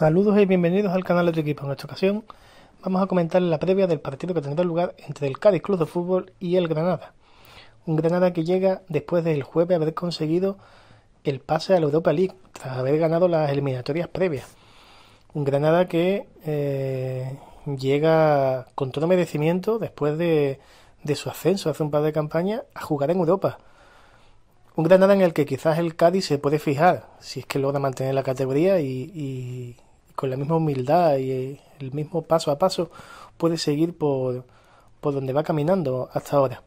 Saludos y bienvenidos al canal de tu equipo. En esta ocasión vamos a comentar la previa del partido que tendrá lugar entre el Cádiz Club de Fútbol y el Granada. Un Granada que llega después del jueves haber conseguido el pase a la Europa League tras haber ganado las eliminatorias previas. Un Granada que eh, llega con todo merecimiento después de, su ascenso hace un par de campañas a jugar en Europa. Un Granada en el que quizás el Cádiz se puede fijar, si es que logra mantener la categoría y, con la misma humildad y eh, el mismo paso a paso puede seguir por, por donde va caminando hasta ahora.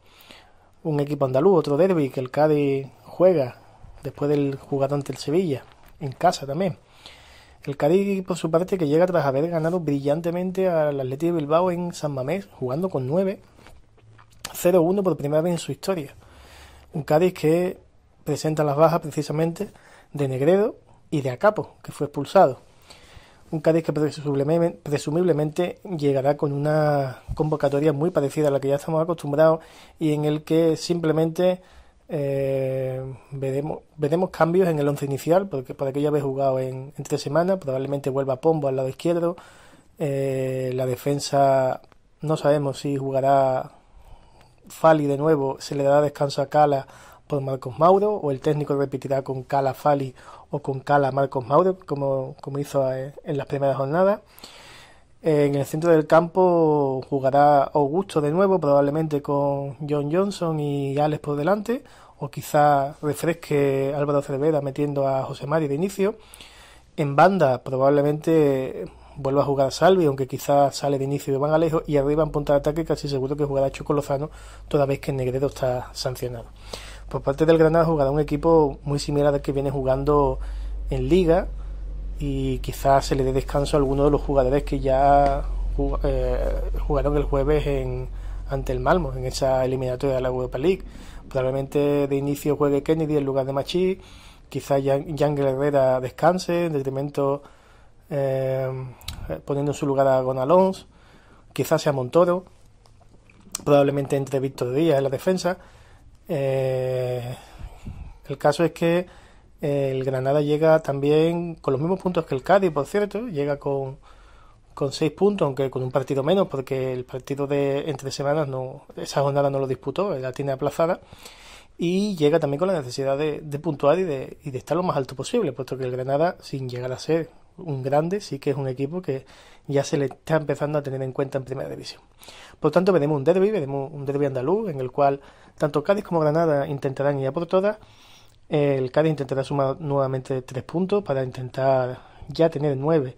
Un equipo andaluz, otro derby que el Cádiz juega después del jugador ante el Sevilla, en casa también. El Cádiz, por su parte, que llega tras haber ganado brillantemente al Atlético de Bilbao en San Mamés, jugando con 9, 0-1 por primera vez en su historia. Un Cádiz que presenta las bajas precisamente de Negredo y de Acapo, que fue expulsado un Cádiz que presumiblemente, llegará con una convocatoria muy parecida a la que ya estamos acostumbrados y en el que simplemente eh, veremos, cambios en el once inicial, porque que ya habéis jugado en, tres semanas, probablemente vuelva Pombo al lado izquierdo, eh, la defensa no sabemos si jugará Fali de nuevo, se le dará descanso a Cala por Marcos Mauro, o el técnico repetirá con Cala Fali o con Cala Marcos Mauro, como, hizo eh, en las primeras jornadas. En el centro del campo jugará Augusto de nuevo, probablemente con John Johnson y Alex por delante, o quizá refresque Álvaro Cervera metiendo a José Mari de inicio. En banda probablemente vuelva a jugar Salvi, aunque quizá sale de inicio van Alejo, y arriba en punta de ataque casi seguro que jugará Choco Lozano, toda vez que Negredo está sancionado por parte del Granada jugará un equipo muy similar al que viene jugando en liga y quizás se le dé descanso a alguno de los jugadores que ya eh, jugaron el jueves en, ante el Malmo en esa eliminatoria de la Europa League. Probablemente de inicio juegue Kennedy en lugar de Machi, quizás Jan Guerrera descanse en detrimento eh, poniendo en su lugar a Gonalons, quizás sea Montoro, probablemente entre Víctor Díaz en la defensa. Eh, el caso es que eh, el Granada llega también con los mismos puntos que el Cádiz, por cierto, llega con, con seis puntos, aunque con un partido menos, porque el partido de entre semanas no, esa jornada no lo disputó, la tiene aplazada. Y llega también con la necesidad de, puntuar y de, y de estar lo más alto posible, puesto que el Granada, sin llegar a ser un grande, sí que es un equipo que ya se le está empezando a tener en cuenta en primera división. Por tanto, veremos un derby, veremos un derby andaluz en el cual tanto Cádiz como Granada intentarán ir a por todas. El Cádiz intentará sumar nuevamente tres puntos para intentar ya tener nueve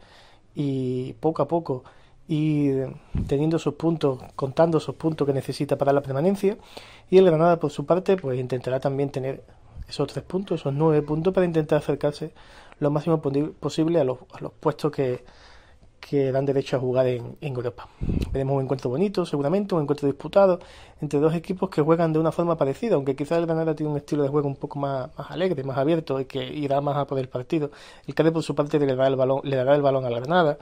y poco a poco y teniendo sus puntos, contando sus puntos que necesita para la permanencia. Y el Granada, por su parte, pues intentará también tener esos tres puntos, esos nueve puntos, para intentar acercarse lo máximo posible a los, a los puestos que, que dan derecho a jugar en, en, Europa. Veremos un encuentro bonito, seguramente, un encuentro disputado entre dos equipos que juegan de una forma parecida, aunque quizás el Granada tiene un estilo de juego un poco más, más alegre, más abierto y que irá más a poder el partido. El Cádiz, por su parte, le dará el balón, le dará el balón a la Granada,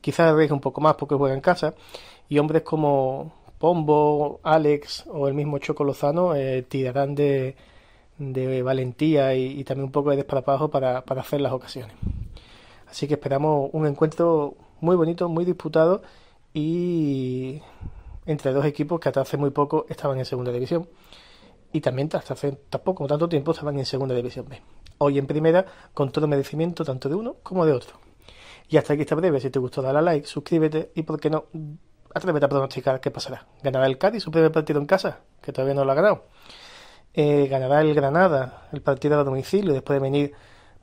quizás arriesgue un poco más porque juega en casa, y hombres como Pombo, Alex o el mismo Choco Lozano eh, tirarán de de valentía y, también un poco de desparpajo para, hacer las ocasiones. Así que esperamos un encuentro muy bonito, muy disputado y entre dos equipos que hasta hace muy poco estaban en segunda división y también hasta hace tampoco tanto tiempo estaban en segunda división B. Hoy en primera con todo merecimiento tanto de uno como de otro. Y hasta aquí está breve, si te gustó dale a like, suscríbete y por qué no, atrévete a pronosticar qué pasará. ¿Ganará el Cádiz su primer partido en casa? Que todavía no lo ha ganado. Eh, ganará el Granada el partido a domicilio después de venir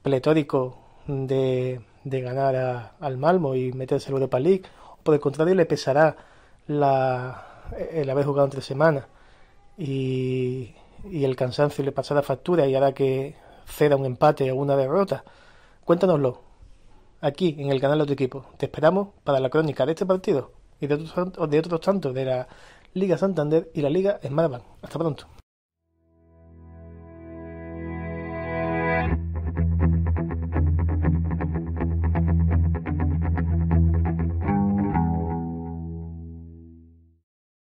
pletórico de, de ganar al Malmo y meterse al Europa League. O por el contrario, le pesará la, el haber jugado entre semanas y, y el cansancio le pasará factura y hará que ceda un empate o una derrota. Cuéntanoslo aquí en el canal de tu equipo. Te esperamos para la crónica de este partido y de otros, de otros tantos de la Liga Santander y la Liga Smartbank. Hasta pronto.